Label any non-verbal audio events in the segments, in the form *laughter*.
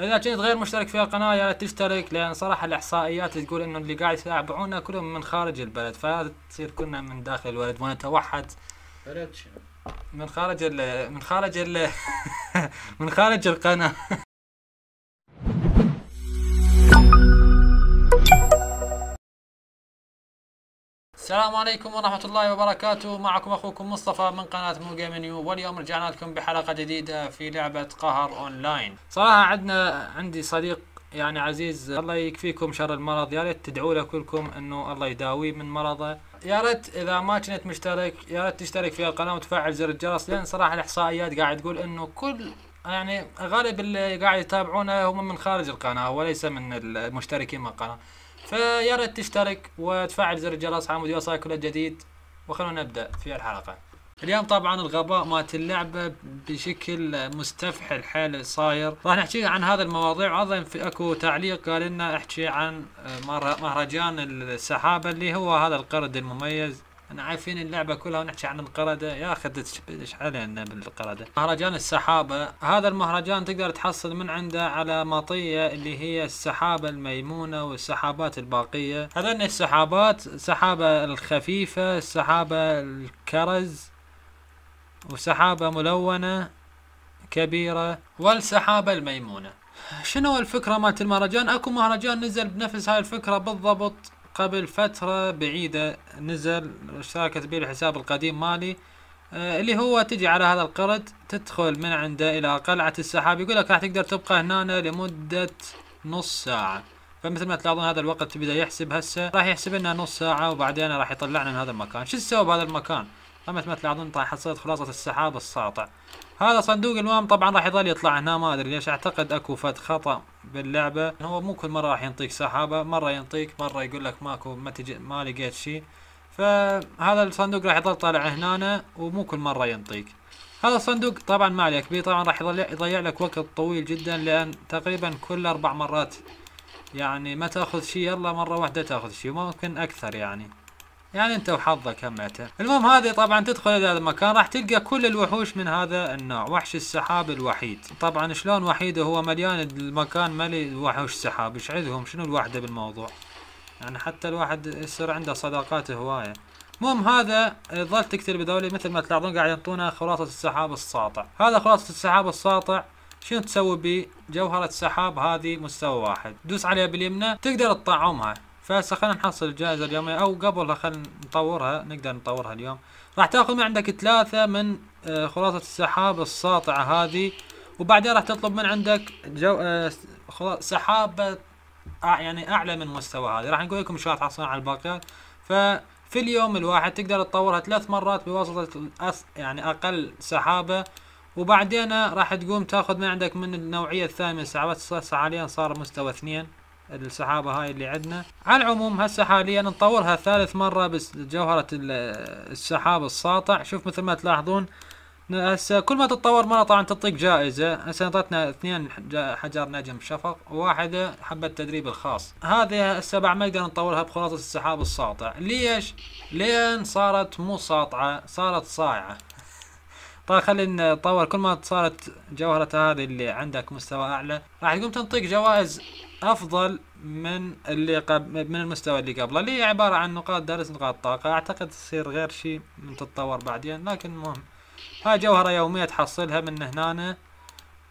اذا كنت غير مشترك في القناه يا تشترك لان صراحه الاحصائيات تقول انه اللي قاعد يتابعونا كلهم من خارج البلد فتصير كنا من داخل الولد ونتوحد بلد من خارج ال من خارج ال *laughs* من خارج القناه السلام عليكم ورحمة الله وبركاته معكم أخوكم مصطفى من قناة مو جيمنيو واليوم رجعنا لكم بحلقة جديدة في لعبة قهر أونلاين صراحة عندنا عندي صديق يعني عزيز الله يكفيكم شر المرض يا ريت تدعوا له كلكم انه الله يداويه من مرضه يا ريت اذا ما كنت مشترك يا ريت تشترك في القناه وتفعل زر الجرس لان صراحه الاحصائيات قاعد تقول انه كل يعني غالب اللي قاعد يتابعونه هم من خارج القناه وليس من المشتركين من القناه فيا ريت تشترك وتفعل زر الجرس على يوصلك كل الجديد وخلونا نبدا في الحلقه اليوم طبعا الغباء مات اللعبه بشكل مستفحل حال صاير راح نحكي عن هذا المواضيع ايضا في اكو تعليق قال لنا احكي عن مهرجان السحابه اللي هو هذا القرد المميز احنا عارفين اللعبه كلها ونحكي عن القرده يا اخي ايش علينا بالقرده مهرجان السحابه هذا المهرجان تقدر تحصل من عنده على مطيه اللي هي السحابه الميمونه والسحابات الباقيه هذول السحابات سحابه الخفيفه السحابه الكرز وسحابه ملونه كبيره والسحابه الميمونه شنو الفكره مالت المهرجان اكو مهرجان نزل بنفس هاي الفكره بالضبط قبل فترة بعيدة نزل اشتركت به الحساب القديم مالي آه، اللي هو تجي على هذا القرد تدخل من عنده الى قلعة السحاب يقول لك راح تقدر تبقى هنا لمدة نص ساعة فمثل ما تلاحظون هذا الوقت بدا يحسب هسه راح يحسب لنا نص ساعة وبعدين راح يطلعنا من هذا المكان شو تسوي بهذا المكان مثل ما تلاحظون حصلت خلاصة السحاب الساطع هذا صندوق المهم طبعا راح يظل يطلع هنا ما ادري ليش اعتقد اكو فد خطأ باللعبه هو مو كل مره راح ينطيك سحابه مره ينطيك مره يقول لك ماكو ما تجي ما لقيت شيء فهذا الصندوق راح يظل طالع هنا ومو كل مره ينطيك هذا الصندوق طبعا ما عليك بيه طبعا راح يضيع لك وقت طويل جدا لان تقريبا كل اربع مرات يعني ما تاخذ شيء يلا مره واحده تاخذ شيء ممكن اكثر يعني يعني انت وحظك همته المهم هذه طبعا تدخل الى المكان راح تلقى كل الوحوش من هذا النوع وحش السحاب الوحيد طبعا شلون وحيد هو مليان المكان ملي وحوش سحاب ايش عندهم شنو الوحده بالموضوع يعني حتى الواحد يصير عنده صداقات هوايه المهم هذا ظل تكتب بدولي مثل ما تلاحظون قاعد يعطونا خلاصه السحاب الساطع هذا خلاصه السحاب الساطع شنو تسوي جوهره سحاب هذه مستوى واحد دوس عليها باليمنى تقدر تطعمها فهسه خلينا نحصل الجائزة اليومية او قبلها خلينا نطورها نقدر نطورها اليوم راح تاخذ من عندك ثلاثة من آه، خلاصة السحاب الساطعة هذه وبعدين راح تطلب من عندك جو آه، سحابة آه، يعني اعلى من مستوى هذه راح نقول لكم شلون تحصلون على الباقيات ففي اليوم الواحد تقدر تطورها ثلاث مرات بواسطة يعني اقل سحابة وبعدين راح تقوم تاخذ من عندك من النوعية الثانية من السحابات الساطعة حاليا صار مستوى اثنين السحابه هاي اللي عندنا على العموم هسه حاليا نطورها ثالث مره بس جوهره السحاب الساطع شوف مثل ما تلاحظون هسه كل ما تتطور مره طبعا تعطيك جائزه هسه اعطتنا اثنين حجر نجم شفق وواحده حبه تدريب الخاص هذه هسه بعد ما نقدر نطورها بخلاصه السحاب الساطع ليش لان صارت مو ساطعه صارت صايعه طيب خلينا نطور كل ما صارت جوهرة هذه اللي عندك مستوى اعلى راح تقوم تنطيك جوائز افضل من اللي قبل من المستوى اللي قبله اللي هي عباره عن نقاط درس نقاط طاقه اعتقد تصير غير شيء من تتطور بعدين لكن المهم هاي جوهره يوميه تحصلها من هنا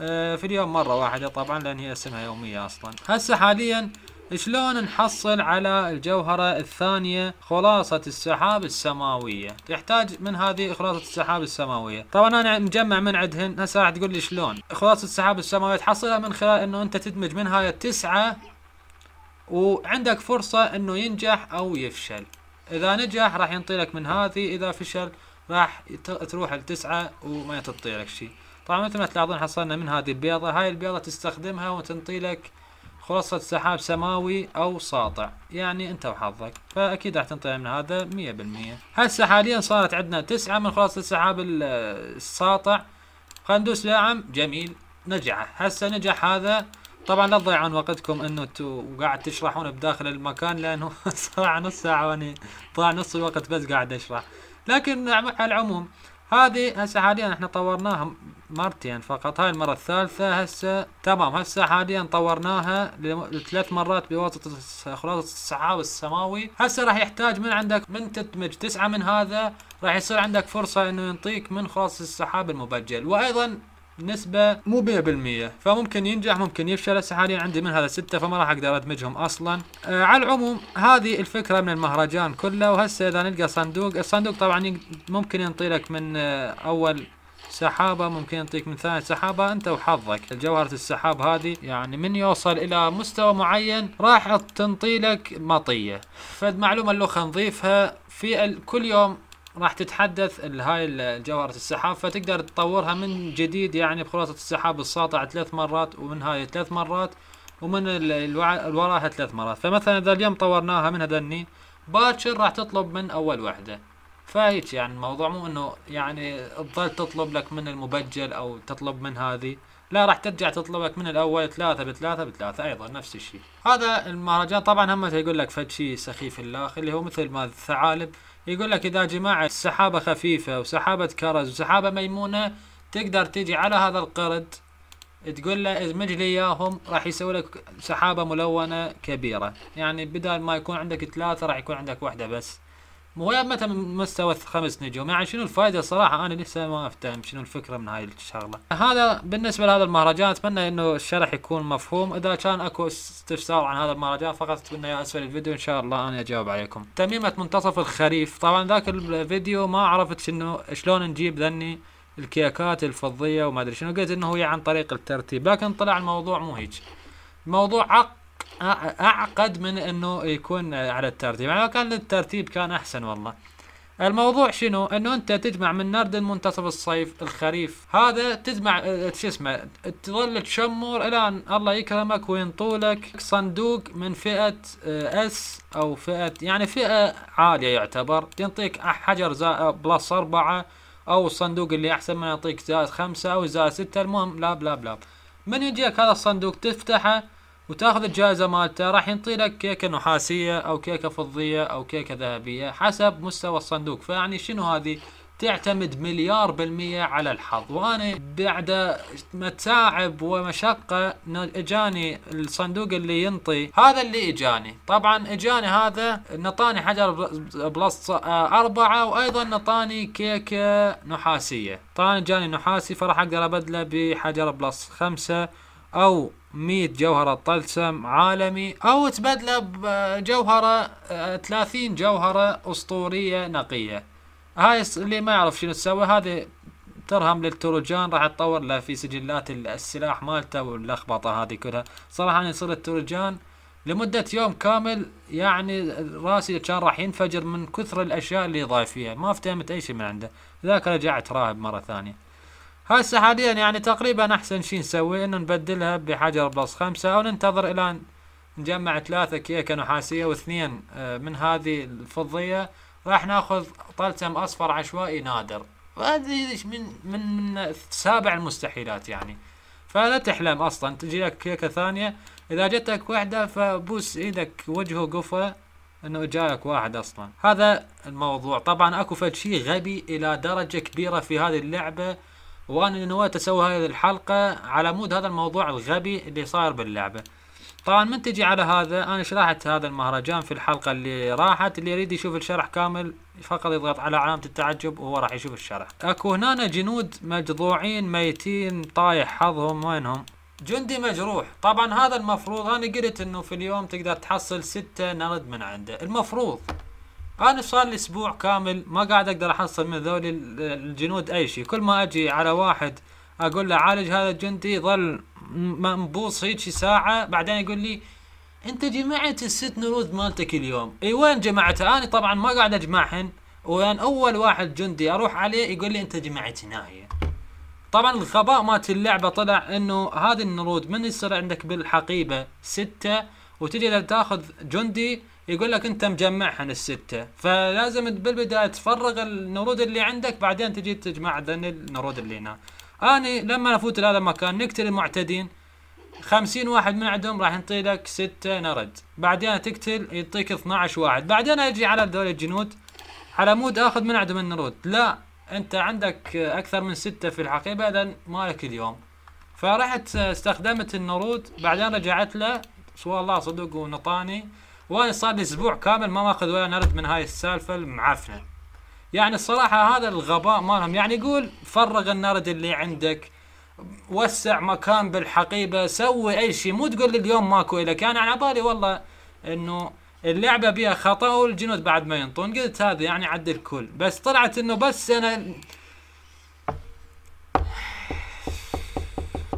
آه، في اليوم مره واحده طبعا لان هي اسمها يوميه اصلا هسه حاليا شلون نحصل على الجوهرة الثانية خلاصة السحاب السماوية تحتاج من هذه خلاصة السحاب السماوية طبعا انا مجمع من عندهن هسه راح تقول لي شلون خلاصة السحاب السماوية تحصلها من خلال انه انت تدمج من هاي التسعة وعندك فرصة انه ينجح او يفشل اذا نجح راح ينطيلك من هذه اذا فشل راح تروح التسعة وما تنطيلك شيء طبعا مثل ما تلاحظون حصلنا من هذه البيضة هاي البيضة تستخدمها وتنطيلك خلاصة سحاب سماوي أو ساطع يعني أنت وحظك فأكيد راح تنطلع من هذا 100% هسه حاليا صارت عندنا تسعة من خلاصة السحاب الساطع قندوس لاعم جميل نجح هسه نجح هذا طبعا لا تضيعون وقتكم انه انتوا قاعد تشرحون بداخل المكان لانه *laughs* صراحه نص ساعه واني ضاع نص الوقت بس قاعد اشرح لكن على العموم هذه هسه حاليا احنا طورناها مرتين فقط هاي المرة الثالثة هسه تمام هسه حاليا طورناها لثلاث مرات بواسطة خلاصة السحاب السماوي هسه راح يحتاج من عندك من تدمج تسعة من هذا راح يصير عندك فرصة انه ينطيك من خلاصة السحاب المبجل وايضا نسبة مو 100% فممكن ينجح ممكن يفشل هسه حاليا عندي من هذا ستة فما راح اقدر ادمجهم اصلا آه على العموم هذه الفكرة من المهرجان كله وهسه اذا نلقى صندوق الصندوق طبعا ممكن ينطي لك من آه اول سحابة ممكن ينطيك من ثاني سحابة انت وحظك الجوهرة السحاب هذه يعني من يوصل الى مستوى معين راح تنطي لك مطية فالمعلومة اللوخة نضيفها في كل يوم راح تتحدث هاي الجوهرة السحاب فتقدر تطورها من جديد يعني بخلاصة السحاب الساطع ثلاث مرات ومن هاي ثلاث مرات ومن وراها ثلاث مرات فمثلا اذا اليوم طورناها من هذني باكر راح تطلب من اول وحده فهيك يعني الموضوع مو انه يعني تظل تطلب لك من المبجل او تطلب من هذه لا راح ترجع تطلبك من الاول ثلاثة بثلاثة بثلاثة ايضا نفس الشيء هذا المهرجان طبعا هم يقول لك فد شيء سخيف الاخ اللي هو مثل ما الثعالب يقول لك اذا جماعه سحابه خفيفه وسحابه كرز وسحابه ميمونه تقدر تجي على هذا القرد تقول له ادمج لي اياهم راح يسوي لك سحابه ملونه كبيره يعني بدل ما يكون عندك ثلاثه راح يكون عندك واحده بس ويا متى من مستوى خمس نجوم يعني شنو الفائده صراحه انا لسه ما افتهم شنو الفكره من هاي الشغله هذا بالنسبه لهذا المهرجان اتمنى انه الشرح يكون مفهوم اذا كان اكو استفسار عن هذا المهرجان فقط تقولنا يا اسفل الفيديو ان شاء الله انا اجاوب عليكم تميمه منتصف الخريف طبعا ذاك الفيديو ما عرفت شنو شلون نجيب ذني الكيكات الفضيه وما ادري شنو قلت انه هي عن طريق الترتيب لكن طلع الموضوع مو هيك الموضوع عق اعقد من انه يكون على الترتيب يعني لو كان الترتيب كان احسن والله الموضوع شنو انه انت تجمع من نرد منتصف الصيف الخريف هذا تجمع آه، شو اسمه تظل تشمر الان الله يكرمك وينطولك صندوق من فئه آه، اس او فئه يعني فئه عاليه يعتبر تنطيك حجر زائد بلس اربعه او الصندوق اللي احسن منه يعطيك زائد خمسه او زائد سته المهم لا بلا بلا من يجيك هذا الصندوق تفتحه وتاخذ الجائزه مالته راح ينطي لك كيكه نحاسيه او كيكه فضيه او كيكه ذهبيه حسب مستوى الصندوق فيعني شنو هذه تعتمد مليار بالمية على الحظ وانا بعد متاعب ومشقة اجاني الصندوق اللي ينطي هذا اللي اجاني طبعا اجاني هذا نطاني حجر بلس آه، اربعة وايضا نطاني كيكة نحاسية طبعا اجاني نحاسي فراح اقدر ابدله بحجر بلس خمسة او 100 جوهرة طلسم عالمي او تبدله بجوهرة 30 آه، جوهرة اسطورية نقية هاي اللي ما يعرف شنو تسوي هذه ترهم للتروجان راح تطور له في سجلات السلاح مالته واللخبطة هذه كلها صراحة يعني انا صرت تروجان لمدة يوم كامل يعني راسي كان راح ينفجر من كثر الاشياء اللي ضايف فيها ما افتهمت اي شيء من عنده ذاك رجعت راهب مرة ثانية هسه حاليا يعني تقريبا احسن شي نسوي انه نبدلها بحجر بلس خمسة او ننتظر الى نجمع ثلاثة كيكة نحاسية واثنين آه، من هذه الفضية راح ناخذ طلسم اصفر عشوائي نادر وهذه من من من سابع المستحيلات يعني فلا تحلم اصلا تجي لك كيكة ثانية اذا جتك واحدة فبوس ايدك وجهه قفة انه جايك واحد اصلا هذا الموضوع طبعا اكو فد شيء غبي الى درجة كبيرة في هذه اللعبة وانا نويت اسوي هذه الحلقة على مود هذا الموضوع الغبي اللي صاير باللعبة طبعا من تجي على هذا انا شرحت هذا المهرجان في الحلقة اللي راحت اللي يريد يشوف الشرح كامل فقط يضغط على علامة التعجب وهو راح يشوف الشرح اكو هنا جنود مجذوعين ميتين طايح حظهم وينهم جندي مجروح طبعا هذا المفروض انا قلت انه في اليوم تقدر تحصل ستة نرد من عنده المفروض انا صار لي اسبوع كامل ما قاعد اقدر احصل من ذول الجنود اي شيء كل ما اجي على واحد اقول له عالج هذا الجندي ظل منبوص هيك ساعه بعدين يقول لي انت جمعت الست نرود مالتك اليوم اي وين جمعتها انا طبعا ما قاعد اجمعهن وين اول واحد جندي اروح عليه يقول لي انت جمعت هنايا طبعا الغباء مالت اللعبه طلع انه هذه النرود من يصير عندك بالحقيبه سته وتجي تاخذ جندي يقول لك انت مجمعهم السته فلازم بالبدايه تفرغ النرود اللي عندك بعدين تجي تجمع ذن النرود اللي هنا انا لما افوت لهذا المكان نقتل المعتدين خمسين واحد من عندهم راح ينطي لك ستة نرد بعدين تقتل يعطيك 12 واحد بعدين اجي على دول الجنود على مود اخذ من عندهم النرود لا انت عندك اكثر من ستة في الحقيبة اذا مالك اليوم فرحت استخدمت النرود بعدين رجعت له سوى الله صدق ونطاني وانا صار لي اسبوع كامل ما ماخذ ولا نرد من هاي السالفه المعفنه يعني الصراحه هذا الغباء مالهم يعني يقول فرغ النرد اللي عندك وسع مكان بالحقيبه سوي اي شيء مو تقول لي اليوم ماكو الك يعني انا على بالي والله انه اللعبه بيها خطا والجنود بعد ما ينطون قلت هذا يعني عد الكل بس طلعت انه بس انا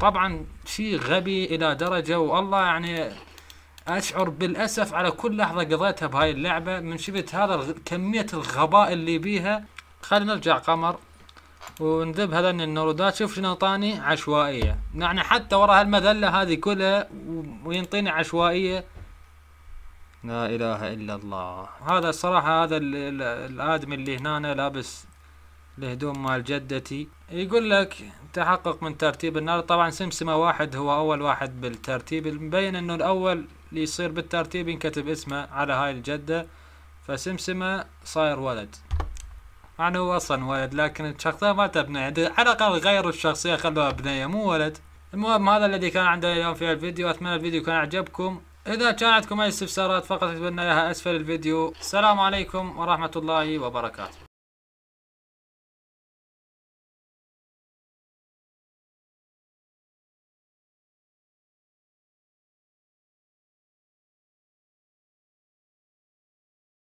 طبعا شيء غبي الى درجه والله يعني اشعر بالاسف على كل لحظه قضيتها بهاي اللعبه من شفت هذا كميه الغباء اللي بيها خلينا نرجع قمر ونذب هذين النورودات شوف شنو اعطاني عشوائيه يعني حتى ورا هالمذله هذه كلها وينطيني عشوائيه لا اله الا الله هذا الصراحه هذا الادمي اللي هنا لابس الهدوم مال جدتي يقول لك تحقق من ترتيب النار طبعا سمسمه واحد هو اول واحد بالترتيب مبين انه الاول اللي يصير بالترتيب ينكتب اسمه على هاي الجدة فسمسمة صاير ولد مع انه هو اصلا ولد لكن الشخصية ما تبني على الاقل غيروا الشخصية خلوها بنية مو ولد المهم هذا الذي كان عندنا اليوم في الفيديو اتمنى الفيديو كان عجبكم اذا كان عندكم اي استفسارات فقط اكتبوا لنا اياها اسفل الفيديو السلام عليكم ورحمة الله وبركاته